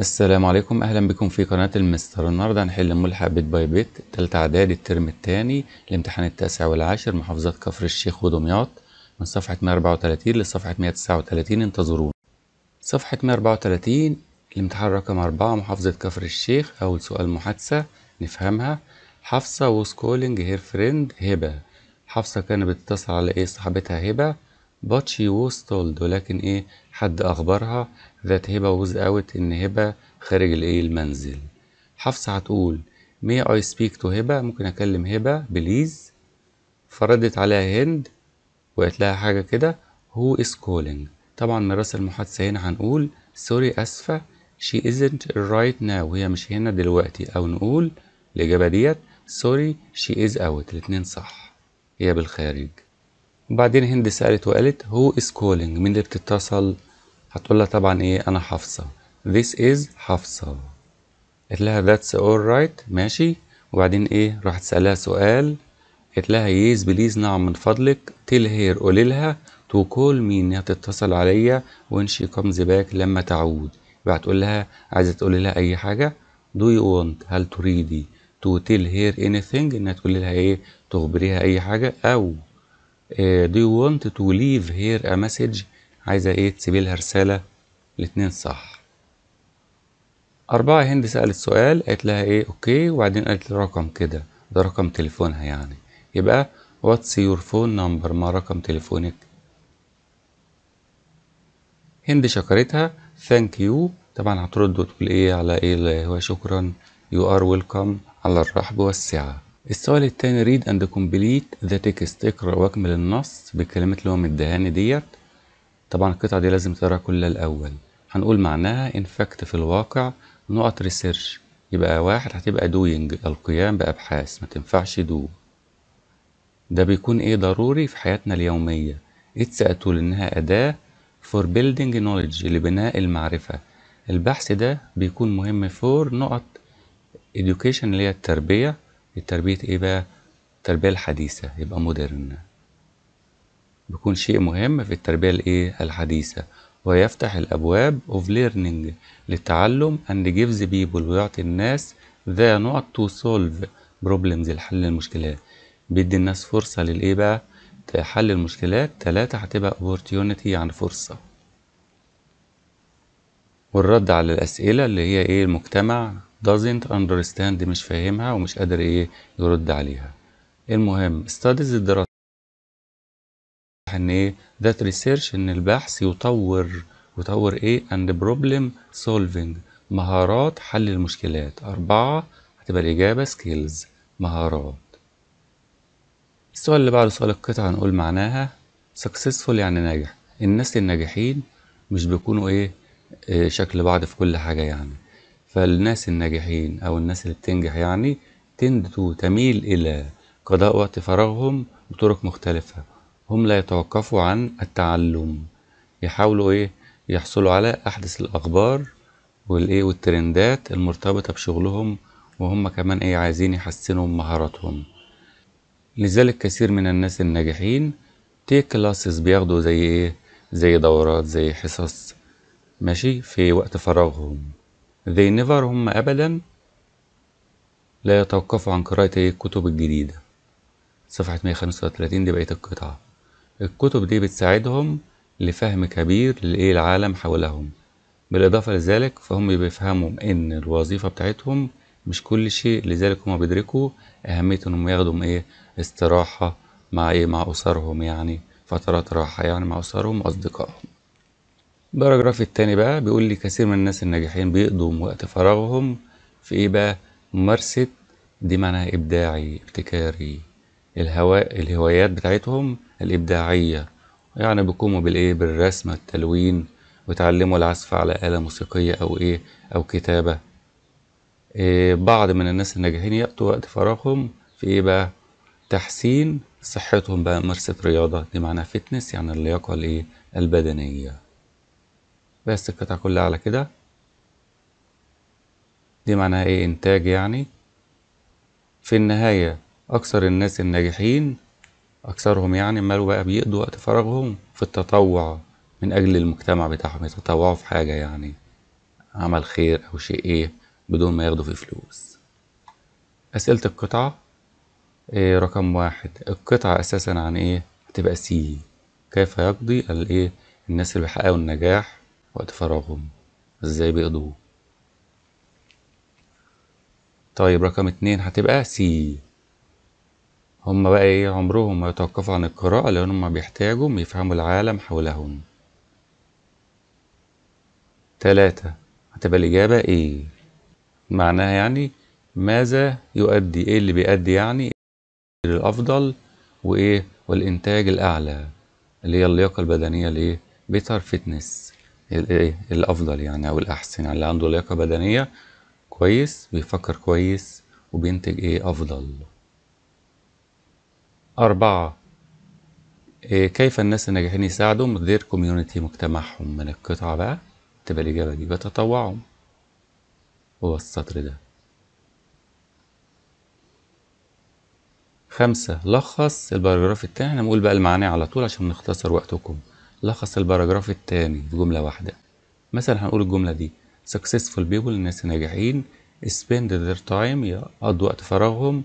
السلام عليكم اهلا بكم في قناة المستر النهاردة هنحل ملحق بيت باي بيت تالتة اعداد الترم الثاني الامتحان التاسع والعاشر محافظات كفر الشيخ ودمياط من صفحة 134 لصفحة 139 انتظرونا صفحة 134 الامتحان رقم 4 محافظة كفر الشيخ اول سؤال محادثة نفهمها حفصة was كولينج هير فريند هبة حفصة كانت بتتصل على ايه صاحبتها هبة but she was told ولكن ايه حد أخبرها ذات هبة ووز أوت إن هبة خارج الإيه المنزل حفصة هتقول مي أي سبيك تو هبة ممكن أكلم هبة بليز فردت عليها هند وقالت لها حاجة كده هو إز كولينج طبعا من راس المحادثة هنا هنقول سوري أسفة شي إزنت رايت ناو هي مش هنا دلوقتي أو نقول الإجابة ديت سوري شي إز أوت الاتنين صح هي بالخارج وبعدين هند سألت وقالت هو إز كولينج مين اللي بتتصل هتقول لها طبعا ايه انا حفصة this is حفصة قلت لها that's alright ماشي وبعدين ايه راح تسألها سؤال قلت لها yes بليز نعم من فضلك تيل هير قولي لها تو كول مي انها تتصل عليا when شي كومز باك لما تعود يبقى تقول لها عايزه تقولي لها اي حاجه do you want هل تريدي to tell her anything انها تقول لها ايه تخبريها اي حاجه او آه، do you want to leave here a message عايزة ايه تسيبي لها رسالة الاتنين صح أربعة هند سألت سؤال قالت لها ايه اوكي وبعدين قالت رقم كده ده رقم تليفونها يعني يبقى واتس يور فون نمبر ما رقم تليفونك هند شكرتها ثانك يو طبعا هترد وتقول ايه على ايه اللي هو شكرا يو ار ويلكم على الرحب والسعة السؤال التاني read and complete the text اقرأ واكمل النص بالكلمات اللي هو مديهاني ديت طبعا القطعة دي لازم تقرا كل الأول هنقول معناها إن فاكت في الواقع نقط ريسيرش يبقى واحد هتبقى دوينج القيام بأبحاث ما تنفعش دو ده بيكون ايه ضروري في حياتنا اليومية اتس اتول انها أداة فور بيلدينج نوليدج لبناء المعرفة البحث ده بيكون مهم فور نقط education اللي هي التربية التربية ايه بقى التربية الحديثة يبقى مودرن بيكون شيء مهم في التربية الإيه الحديثة ويفتح الأبواب of learning للتعلم and gives people ويعطي الناس the not to solve problems لحل المشكلات بيدي الناس فرصة للإيه بقى حل المشكلات تلاتة هتبقى opportunity يعني فرصة والرد على الأسئلة اللي هي إيه المجتمع doesn't understand مش فاهمها ومش قادر إيه يرد عليها المهم studies الدراسة ان ايه ذات ريسيرش ان البحث يطور يطور ايه اند بروبلم سولفنج مهارات حل المشكلات أربعة هتبقى الإجابة سكيلز مهارات السؤال اللي بعده سؤال القطعة هنقول معناها سكسسفول يعني ناجح الناس الناجحين مش بيكونوا إيه اه، شكل بعض في كل حاجة يعني فالناس الناجحين أو الناس اللي بتنجح يعني تند تميل إلى قضاء وقت فراغهم بطرق مختلفة هم لا يتوقفوا عن التعلم يحاولوا ايه يحصلوا على احدث الاخبار والايه والترندات المرتبطه بشغلهم وهم كمان ايه عايزين يحسنوا مهاراتهم لذلك كثير من الناس الناجحين تيك كلاسز بياخدوا زي ايه زي دورات زي حصص ماشي في وقت فراغهم they never هم ابدا لا يتوقفوا عن قراءة إيه؟ الكتب الجديدة صفحة 135 دي بقية القطعة الكتب دي بتساعدهم لفهم كبير لإيه العالم حولهم بالإضافة لذلك فهم بيفهموا إن الوظيفة بتاعتهم مش كل شيء لذلك هما بيدركوا أهمية إنهم ياخدوا إيه استراحة مع إيه مع أسرهم يعني فترات راحة يعني مع أسرهم وأصدقائهم الباراجراف التاني بقى بيقول لي كثير من الناس الناجحين بيقضوا وقت فراغهم في إيه بقى ممارسة دي معناها إبداعي ابتكاري الهواء الهوايات بتاعتهم الإبداعية يعني بيقوموا بالإيه بالرسم التلوين وتعلموا العزف على آلة موسيقية أو إيه أو كتابة إيه بعض من الناس الناجحين يقضوا وقت فراغهم في إيه بقى تحسين صحتهم بقى ممارسة رياضة دي معناها فتنس يعني اللياقة الإيه البدنية بس القطعة كلها على كده دي معناها إيه إنتاج يعني في النهاية أكثر الناس الناجحين أكثرهم يعني مالوا بقى بيقضوا وقت فراغهم في التطوع من أجل المجتمع بتاعهم يتطوعوا في حاجة يعني عمل خير أو شيء إيه بدون ما ياخدوا فيه فلوس أسئلة القطعة إيه رقم واحد القطعة أساسا عن إيه هتبقى سي كيف يقضي الإيه الناس اللي بيحققوا النجاح وقت فراغهم إزاي بيقضوه طيب رقم اتنين هتبقى سي هم بقى ايه عمرهم ما يتوقفوا عن القراءة لأن هم بيحتاجوا يفهموا العالم حولهم تلاتة هتبقى الإجابة ايه معناها يعني ماذا يؤدي ايه اللي بيؤدي يعني للأفضل وايه والإنتاج الأعلى اللي هي اللياقة البدنية إيه؟ بيتر فيتنس الايه الأفضل يعني أو الأحسن يعني اللي عنده لياقة بدنية كويس بيفكر كويس وبينتج ايه أفضل أربعة إيه كيف الناس الناجحين يساعدوا غير كوميونيتي مجتمعهم من القطعة بقى تبقى الإجابة دي بتطوعهم هو السطر ده خمسة لخص الباراجراف التاني احنا بنقول بقى المعاني على طول عشان نختصر وقتكم لخص الباراجراف التاني في جملة واحدة مثلا هنقول الجملة دي successful people الناس الناجحين spend their time يقضوا وقت فراغهم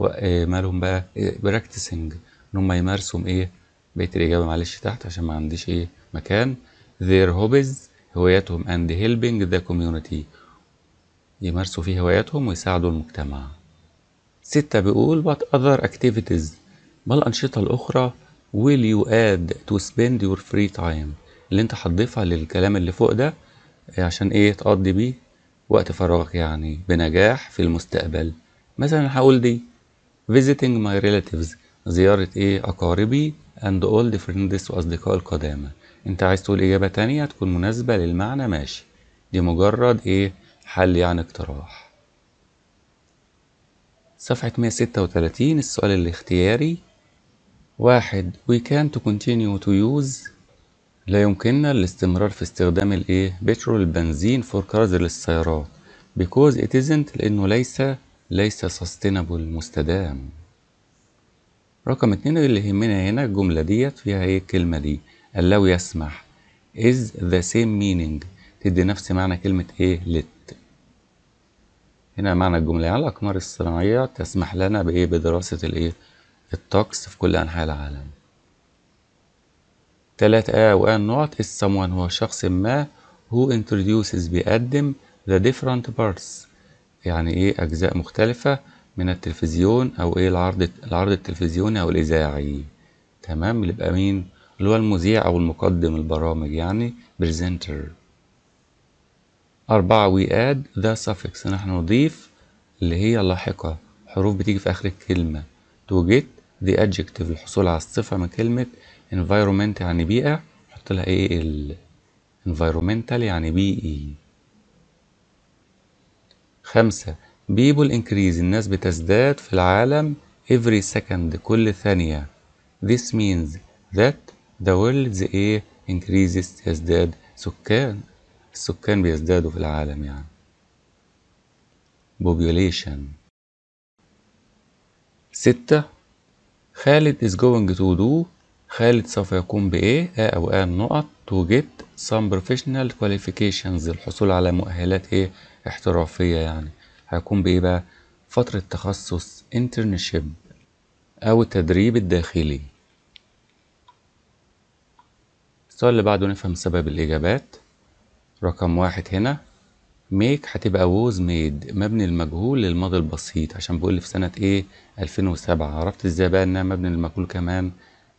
إيه، مالهم بقى براكتسنج إيه، ان هم يمارسوا ايه بقيت الاجابه معلش تحت عشان ما عنديش ايه مكان their hobbies هواياتهم and helping the community يمارسوا فيه هواياتهم ويساعدوا المجتمع ستة بيقول what other activities ما الأنشطة الأخرى will you add to spend your free time اللي انت هتضيفها للكلام اللي فوق ده إيه، عشان ايه تقضي بيه وقت فراغك يعني بنجاح في المستقبل مثلا هقول دي visiting my relatives زيارة ايه أقاربي and old friends وأصدقاء القدامى انت عايز تقول إجابة تانية تكون مناسبة للمعنى ماشي دي مجرد ايه حل يعني اقتراح صفحة 136 السؤال الاختياري واحد we can to continue to use لا يمكننا الاستمرار في استخدام الايه بترول البنزين for cars للسيارات because it isn't لأنه ليس ليس سستينابل مستدام رقم اتنين اللي يهمنا هنا الجملة ديت فيها ايه الكلمة دي لو يسمح is the same meaning تدي نفس معنى كلمة ايه let هنا معنى الجملة على الأقمار الصناعية تسمح لنا بإيه بدراسة الإيه الطقس في كل أنحاء العالم تلات A و N is someone هو شخص ما who introduces بيقدم the different parts يعني ايه اجزاء مختلفة من التلفزيون او ايه العرض العرض التلفزيوني او الاذاعي تمام اللي يبقى مين اللي هو المذيع او المقدم البرامج يعني بريزنتر أربعة وي آد ذا suffix نحن نضيف اللي هي لاحقة حروف بتيجي في آخر الكلمة تو جيت ذا adjective الحصول على الصفة من كلمة environment يعني بيئة نحط لها ايه ال environmental يعني بيئي خمسة people increase الناس بتزداد في العالم every second كل ثانية this means that the world's a increases يزداد سكان السكان بيزدادوا في العالم يعني population ستة خالد is going to do خالد سوف يقوم بإيه أ أو آن نقط to get some professional qualifications الحصول على مؤهلات إيه احترافية يعني هيكون بإيه بقى فترة تخصص انترنشيب أو التدريب الداخلي السؤال اللي بعده نفهم سبب الإجابات رقم واحد هنا ميك هتبقى ووز ميد مبني المجهول للماضي البسيط عشان بقول في سنة ايه 2007 عرفت ازاي بقى انها مبني المجهول كمان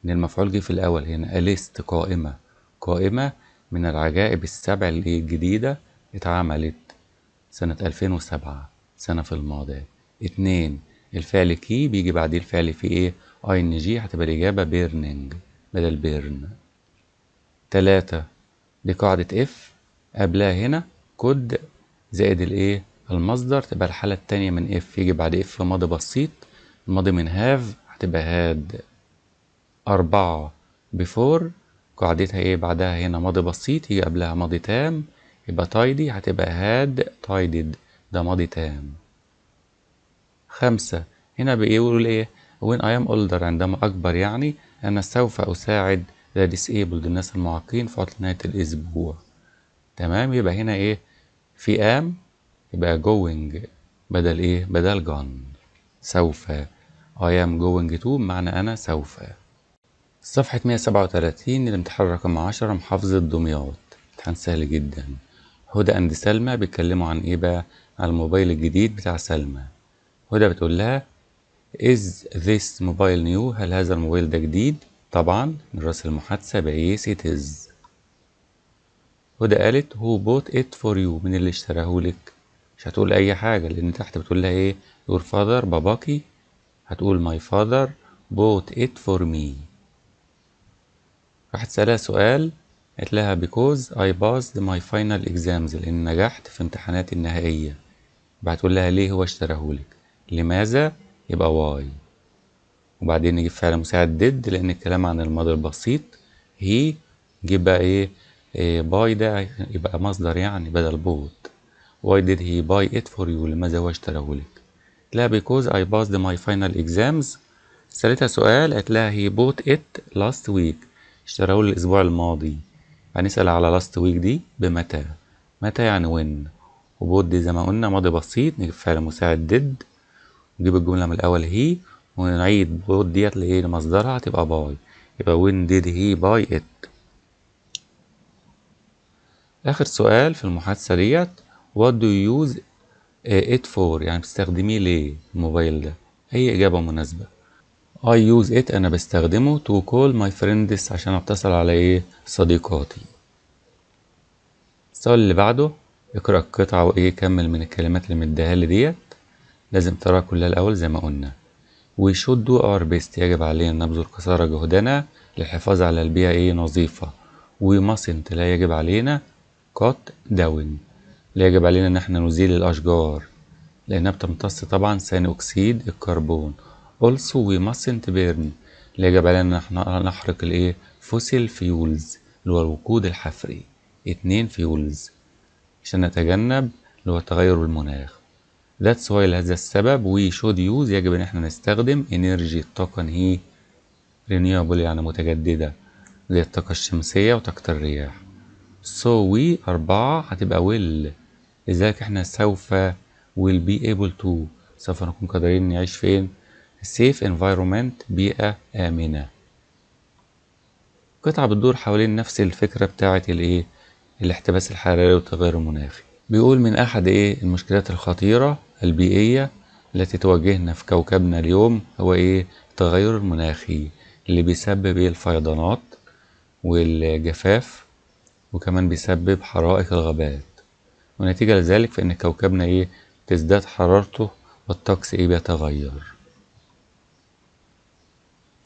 ان المفعول جه في الاول هنا اليست قائمة قائمة من العجائب السبع الجديدة اتعملت سنة 2007 سنة في الماضي اتنين الفعل كي بيجي بعديه الفعل في ايه اي ان جي هتبقى الإجابة بيرنينج بدل بيرن تلاتة دي قاعدة اف قبلها هنا كود زائد الايه المصدر تبقى الحالة التانية من اف يجي بعد اف ماضي بسيط الماضي من هاف هتبقى هاد أربعة بفور قاعدتها ايه بعدها هنا ماضي بسيط يجي قبلها ماضي تام يبقى تايدي هتبقى هاد تايدد ده ماضي تام خمسة هنا بيقولوا ايه when I am older عندما أكبر يعني أنا سوف أساعد the disabled الناس المعاقين في عطلة نهاية الأسبوع تمام يبقى هنا ايه في ام يبقى going بدل ايه بدل gone سوف I am going to معنى أنا سوف صفحة 137 الامتحان رقم 10 محافظة دمياط امتحان سهل جدا هدى اند سلمى بيتكلموا عن ايه بقى على الموبايل الجديد بتاع سلمى هدى بتقول لها is this mobile new هل هذا الموبايل ده جديد طبعا من راس المحادثه بايس it is هدى قالت هو بوت ات فور يو من اللي اشتراه لك مش هتقول اي حاجه لان تحت بتقول لها ايه your father باباكي هتقول my father bought it for me راح تسألها سؤال قالت لها because I passed my final exams لأن نجحت في امتحاناتي النهائية هتقول لها ليه هو اشتراهولك لماذا يبقى واي وبعدين نجيب فعل مساعد ديد لأن الكلام عن الماضي البسيط هي جيب بقى إيه, باي ده يبقى مصدر يعني بدل بوت why did he buy it for you لماذا هو اشتراهولك لها because I passed my final exams سألتها سؤال قالت لها he bought it last week اشتراه الأسبوع الماضي هنسأل على لاست ويك دي بمتى متى يعني وين وبود دي زي ما قلنا ماضي بسيط نجيب فعل مساعد ديد نجيب الجملة من الأول هي ونعيد بود ديت لإيه لمصدرها هتبقى باي يبقى وين ديد هي باي إت آخر سؤال في المحادثة ديت وات دو يوز إت فور يعني بتستخدميه ليه الموبايل ده أي إجابة مناسبة I use it أنا بستخدمه to call my friends عشان أتصل على إيه صديقاتي السؤال اللي بعده اقرأ القطعة وإيه كمل من الكلمات اللي مديها لي ديت لازم تقراها كلها الأول زي ما قلنا We should do our best يجب علينا نبذل قصارى جهدنا للحفاظ على البيئة إيه نظيفة We mustn't لا يجب علينا cut down لا يجب علينا إن احنا نزيل الأشجار لأنها بتمتص طبعا ثاني أكسيد الكربون also we mustn't burn اللي يجب علينا ان نحرق الايه فوسيل فيولز اللي هو الوقود الحفري اتنين فيولز عشان نتجنب اللي هو تغير المناخ That's why لهذا السبب we should use يجب ان احنا نستخدم energy الطاقة هي renewable يعني متجددة زي الطاقة الشمسية وطاقة الرياح So we أربعة هتبقى will لذلك احنا سوف will be able to سوف نكون قادرين نعيش فين safe environment بيئة آمنة قطعة بتدور حوالين نفس الفكرة بتاعة الايه الاحتباس الحراري والتغير المناخي بيقول من أحد ايه المشكلات الخطيرة البيئية التي تواجهنا في كوكبنا اليوم هو ايه التغير المناخي اللي بيسبب ايه الفيضانات والجفاف وكمان بيسبب حرائق الغابات ونتيجة لذلك فإن كوكبنا ايه تزداد حرارته والطقس ايه بيتغير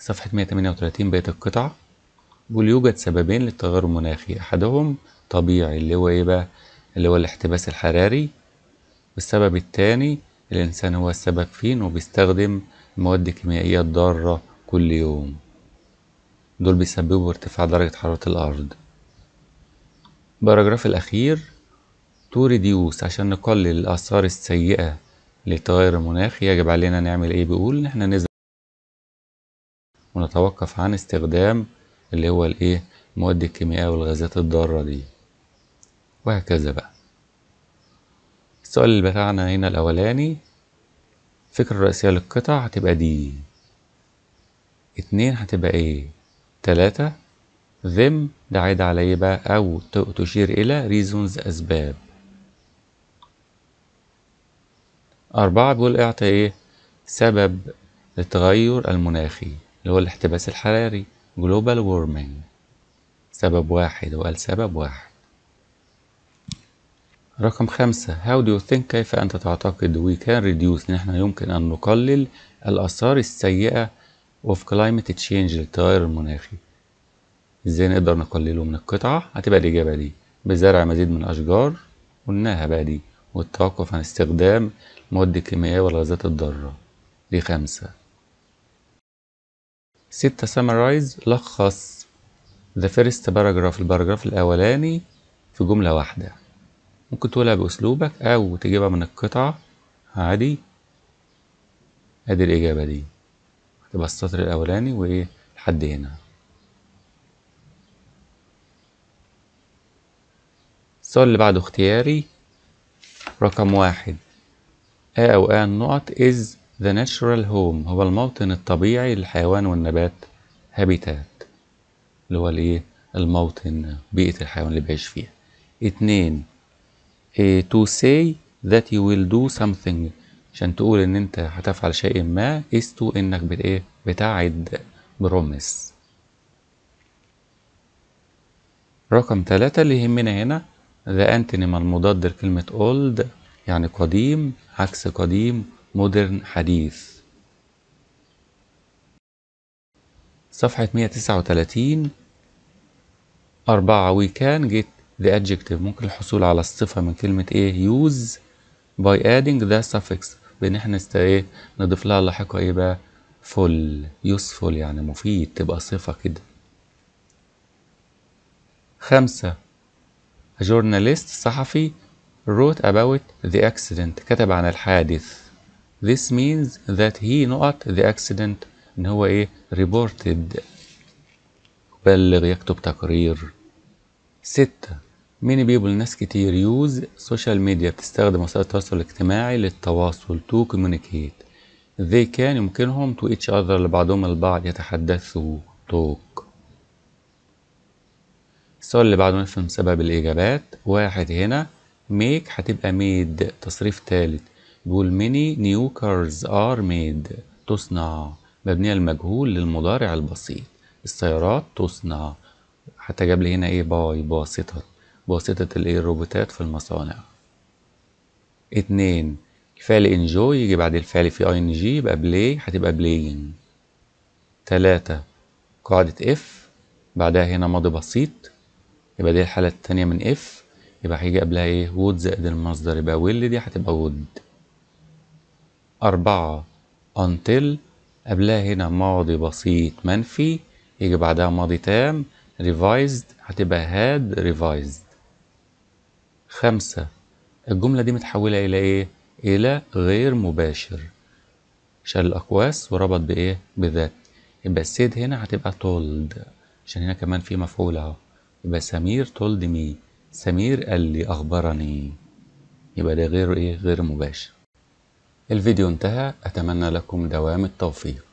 صفحة 138 بيت القطع بيقول يوجد سببين للتغير المناخي أحدهم طبيعي اللي هو إيه بقى اللي هو الاحتباس الحراري والسبب التاني الإنسان هو السبب فيه إنه بيستخدم كيميائية ضارة كل يوم دول بيسببوا ارتفاع درجة حرارة الأرض باراجراف الأخير تو ريديوس عشان نقلل الآثار السيئة للتغير المناخي يجب علينا نعمل إيه بيقول إن إحنا نزرع ونتوقف عن استخدام اللي هو الايه المواد الكيميائية والغازات الضارة دي وهكذا بقى السؤال اللي بتاعنا هنا الأولاني الفكرة الرئيسية للقطع هتبقى دي اتنين هتبقى ايه تلاتة ذم ده عايد على ايه بقى أو تشير إلى reasons أسباب أربعة بيقول اعطي ايه سبب التغير المناخي اللي هو الاحتباس الحراري global warming سبب واحد وقال سبب واحد رقم خمسة how do you think كيف أنت تعتقد we can reduce نحن يمكن أن نقلل الآثار السيئة of climate change للتغير المناخي ازاي نقدر نقلله من القطعة هتبقى الإجابة دي بزرع مزيد من الأشجار قلناها بقى دي والتوقف عن استخدام مواد كيميائية والغازات الضارة دي خمسة ستة سامرايز لخص ذا فيرست باراجراف الباراجراف الأولاني في جملة واحدة ممكن تقولها بأسلوبك أو تجيبها من القطعة عادي أدي الإجابة دي هتبقى السطر الأولاني وإيه لحد هنا السؤال اللي بعده اختياري رقم واحد آ أو آ النقط إز The Natural Home هو الموطن الطبيعي للحيوان والنبات habitat اللي هو الايه الموطن بيئة الحيوان اللي بيعيش فيها اتنين eh, to say that you will do something عشان تقول ان انت هتفعل شيء ما is to انك بت ايه بتعد بروميس رقم ثلاثة اللي يهمنا هنا the antonym المضاد لكلمة old يعني قديم عكس قديم مودرن حديث صفحة 139 أربعة we can get the adjective ممكن الحصول على الصفة من كلمة ايه use by adding the suffix بإن احنا ايه نضيف لها لاحقا ايه بقى full useful يعني مفيد تبقى صفة كده خمسة a journalist صحفي wrote about the accident كتب عن الحادث This means that he not the accident ان هو ايه reported بلغ يكتب تقرير ستة many people ناس كتير use social media بتستخدم وسائل التواصل الاجتماعي للتواصل to communicate they can يمكنهم to each other لبعضهم البعض يتحدثوا talk السؤال اللي بعده نفهم سبب الإجابات واحد هنا make هتبقى made تصريف تالت بيقول many new cars are made تصنع مبنية المجهول للمضارع البسيط السيارات تصنع حتى جاب لي هنا ايه باي بواسطة بواسطة الايه الروبوتات في المصانع اتنين الفعل انجوي يجي بعد الفعل في اي ان جي يبقى بلاي هتبقى بلاين تلاتة قاعدة اف بعدها هنا ماضي بسيط يبقى دي الحالة التانية من اف يبقى هيجي قبلها ايه وود زائد المصدر يبقى ويل دي هتبقى وود أربعة until قبلها هنا ماضي بسيط منفي يجي بعدها ماضي تام revised هتبقى had revised خمسة الجملة دي متحولة إلى إيه؟ إلى غير مباشر شال الأقواس وربط بإيه؟ بذات يبقى السيد هنا هتبقى told عشان هنا كمان في مفعول أهو يبقى سمير told me سمير قال لي أخبرني يبقى ده غير إيه؟ غير مباشر الفيديو انتهى أتمنى لكم دوام التوفيق